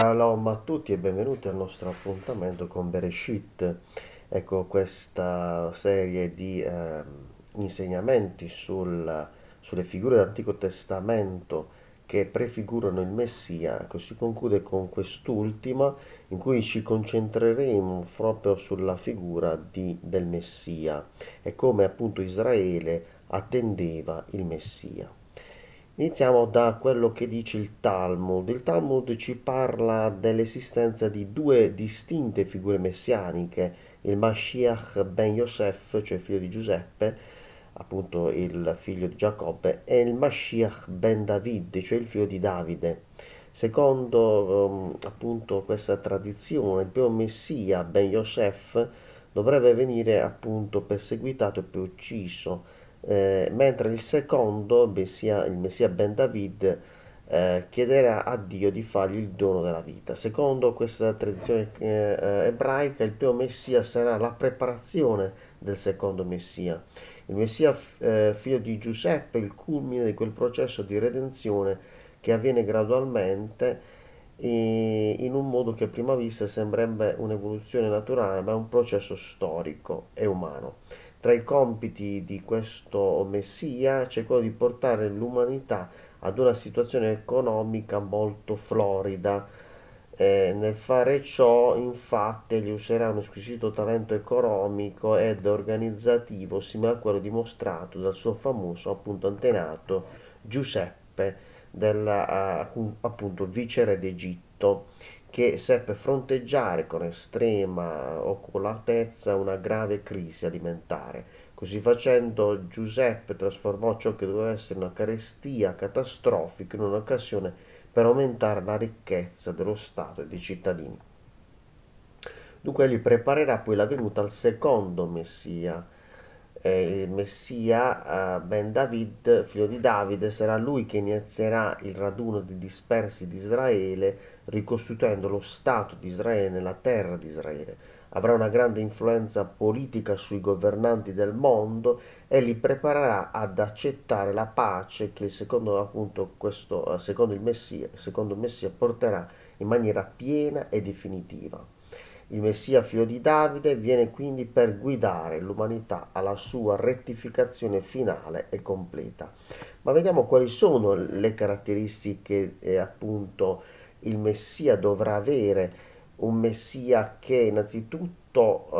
Shalom a tutti e benvenuti al nostro appuntamento con Bereshit. Ecco questa serie di eh, insegnamenti sul, sulle figure dell'Antico Testamento che prefigurano il Messia ecco, si conclude con quest'ultima in cui ci concentreremo proprio sulla figura di, del Messia e come appunto Israele attendeva il Messia. Iniziamo da quello che dice il Talmud. Il Talmud ci parla dell'esistenza di due distinte figure messianiche, il Mashiach ben Yosef, cioè figlio di Giuseppe, appunto il figlio di Giacobbe, e il Mashiach ben David, cioè il figlio di Davide. Secondo ehm, appunto questa tradizione, il primo Messia ben Yosef dovrebbe venire appunto perseguitato e poi ucciso eh, mentre il secondo, Messia, il Messia Ben David, eh, chiederà a Dio di fargli il dono della vita. Secondo questa tradizione eh, eh ebraica, il primo Messia sarà la preparazione del secondo Messia. Il Messia eh, figlio di Giuseppe, il culmine di quel processo di redenzione che avviene gradualmente in un modo che a prima vista sembrerebbe un'evoluzione naturale, ma è un processo storico e umano. Tra i compiti di questo messia c'è quello di portare l'umanità ad una situazione economica molto florida. Eh, nel fare ciò, infatti, egli userà un squisito talento economico ed organizzativo simile a quello dimostrato dal suo famoso appunto antenato Giuseppe, del, uh, eh, appunto viceré d'Egitto che seppe fronteggiare con estrema oculatezza una grave crisi alimentare. Così facendo Giuseppe trasformò ciò che doveva essere una carestia catastrofica in un'occasione per aumentare la ricchezza dello Stato e dei cittadini. Dunque egli preparerà poi la venuta al secondo Messia, eh, il Messia eh, Ben David, figlio di Davide, sarà lui che inizierà il raduno dei dispersi di Israele ricostituendo lo Stato di Israele nella terra di Israele. Avrà una grande influenza politica sui governanti del mondo e li preparerà ad accettare la pace che secondo, appunto, questo, secondo, il, Messia, secondo il Messia porterà in maniera piena e definitiva. Il Messia figlio di Davide viene quindi per guidare l'umanità alla sua rettificazione finale e completa. Ma vediamo quali sono le caratteristiche eh, appunto il Messia dovrà avere un Messia che innanzitutto uh,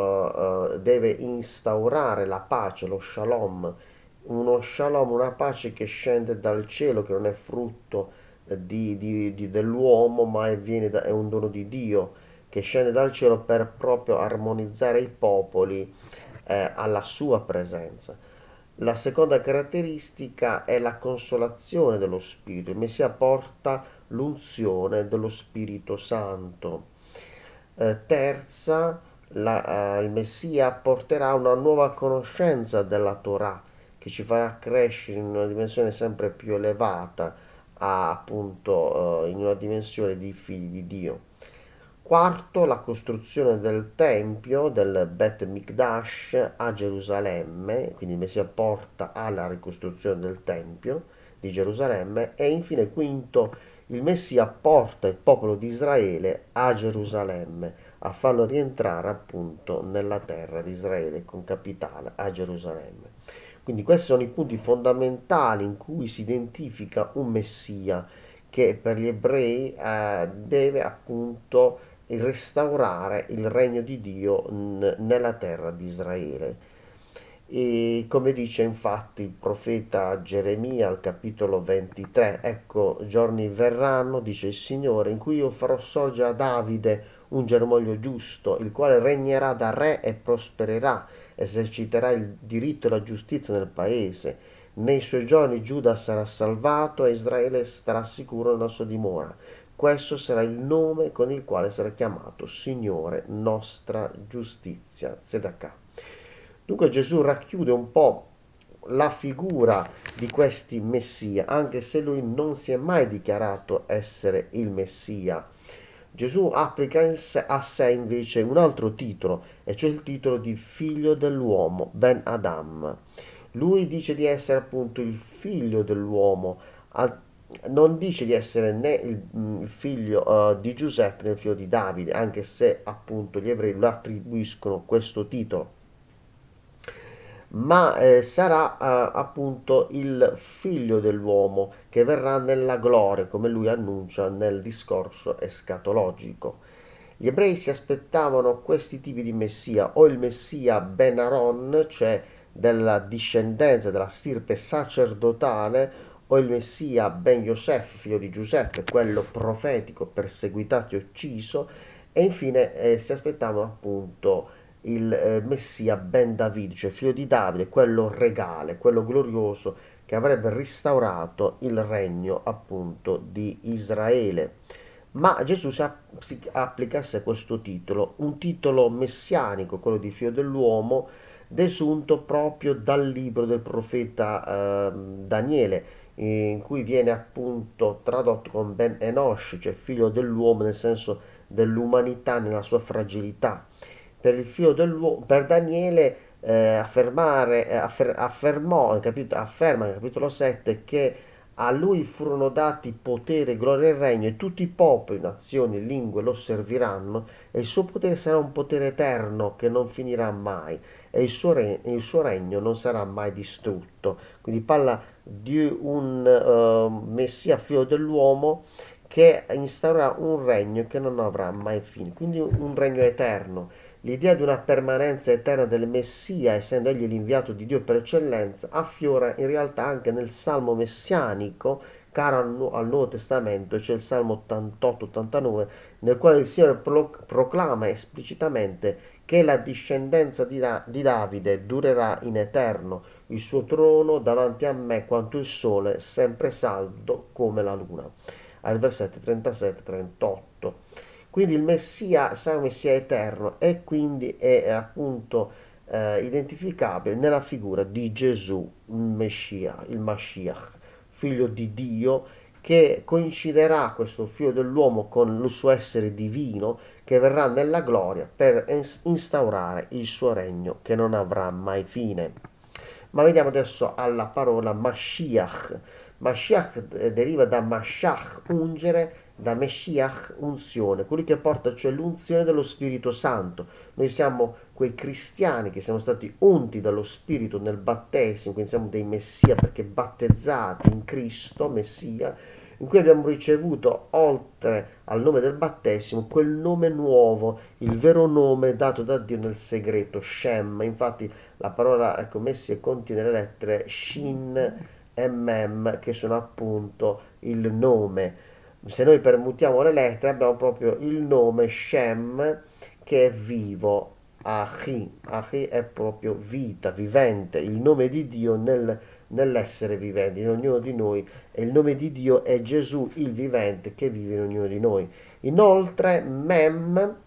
uh, deve instaurare la pace, lo shalom, uno shalom, una pace che scende dal cielo, che non è frutto eh, di, di, di, dell'uomo, ma è, da, è un dono di Dio, che scende dal cielo per proprio armonizzare i popoli eh, alla sua presenza. La seconda caratteristica è la consolazione dello Spirito. Il Messia porta l'unzione dello Spirito Santo. Eh, terza, la, eh, il Messia porterà una nuova conoscenza della Torah che ci farà crescere in una dimensione sempre più elevata, a, appunto eh, in una dimensione di figli di Dio. Quarto, la costruzione del Tempio, del Bet Mikdash a Gerusalemme, quindi il Messia porta alla ricostruzione del Tempio di Gerusalemme. E infine quinto, il Messia porta il popolo di Israele a Gerusalemme a farlo rientrare appunto nella terra di Israele con capitale a Gerusalemme. Quindi questi sono i punti fondamentali in cui si identifica un Messia che per gli ebrei eh, deve appunto restaurare il regno di Dio nella terra di Israele. E come dice infatti il profeta Geremia al capitolo 23, ecco giorni verranno, dice il Signore, in cui io farò sorgere a Davide un germoglio giusto, il quale regnerà da re e prospererà, eserciterà il diritto e la giustizia nel paese. Nei suoi giorni Giuda sarà salvato e Israele starà sicuro nella sua dimora. Questo sarà il nome con il quale sarà chiamato Signore nostra giustizia. Zedakah. Dunque Gesù racchiude un po' la figura di questi Messia, anche se lui non si è mai dichiarato essere il Messia. Gesù applica a sé invece un altro titolo, e cioè il titolo di figlio dell'uomo, Ben Adam. Lui dice di essere appunto il figlio dell'uomo, non dice di essere né il mm, figlio eh, di Giuseppe né il figlio di Davide, anche se appunto gli ebrei lo attribuiscono questo titolo ma eh, sarà eh, appunto il figlio dell'uomo che verrà nella gloria, come lui annuncia nel discorso escatologico. Gli ebrei si aspettavano questi tipi di messia, o il messia Ben Aaron, cioè della discendenza, della stirpe sacerdotale, o il messia Ben Yosef, figlio di Giuseppe, quello profetico, perseguitato e ucciso, e infine eh, si aspettavano appunto il eh, Messia ben David, cioè figlio di Davide, quello regale, quello glorioso che avrebbe restaurato il regno appunto di Israele. Ma Gesù si, app- si sé questo titolo, un titolo messianico, quello di figlio dell'uomo, desunto proprio dal libro del profeta eh, Daniele, in cui viene appunto tradotto con Ben Enosh, cioè figlio dell'uomo nel senso dell'umanità nella sua fragilità per il figlio dell'uomo, per Daniele eh, affermare, eh, affer, affermò, capito, afferma nel capitolo 7 che a lui furono dati potere, gloria e regno e tutti i popoli, nazioni, lingue lo serviranno e il suo potere sarà un potere eterno che non finirà mai e il suo, re, il suo regno non sarà mai distrutto. Quindi parla di un uh, messia figlio dell'uomo che instaurerà un regno che non avrà mai fine, quindi un regno eterno L'idea di una permanenza eterna del Messia, essendo egli l'inviato di Dio per eccellenza, affiora in realtà anche nel Salmo messianico caro al, nu- al Nuovo Testamento, cioè il Salmo 88-89, nel quale il Signore pro- proclama esplicitamente che la discendenza di, da- di Davide durerà in eterno, il suo trono davanti a me quanto il sole, sempre saldo come la luna. Al versetto 37-38. Quindi il Messia sarà un Messia eterno e quindi è appunto eh, identificabile nella figura di Gesù, il Messia, il Mashiach, figlio di Dio, che coinciderà questo figlio dell'uomo con il suo essere divino che verrà nella gloria per instaurare il suo regno che non avrà mai fine. Ma veniamo adesso alla parola Mashiach Mashiach deriva da Mashach, ungere, da Meshiach, unzione, colui che porta cioè l'unzione dello Spirito Santo. Noi siamo quei cristiani che siamo stati unti dallo Spirito nel battesimo, quindi siamo dei Messia perché battezzati in Cristo, Messia, in cui abbiamo ricevuto, oltre al nome del battesimo, quel nome nuovo, il vero nome dato da Dio nel segreto, Shem. Infatti la parola, ecco, Messia contiene le lettere Shin mm che sono appunto il nome se noi permutiamo le lettere abbiamo proprio il nome Shem che è vivo Achi, Achi è proprio vita, vivente, il nome di Dio nel, nell'essere vivente in ognuno di noi e il nome di Dio è Gesù il vivente che vive in ognuno di noi. Inoltre Mem,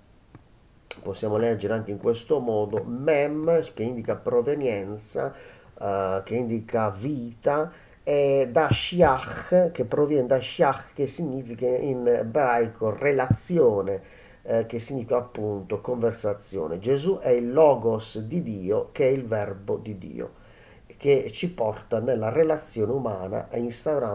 possiamo leggere anche in questo modo, Mem che indica provenienza, eh, che indica vita, è da shiach, che proviene da shiach, che significa in ebraico relazione, eh, che significa appunto conversazione. Gesù è il logos di Dio, che è il verbo di Dio, che ci porta nella relazione umana instaurando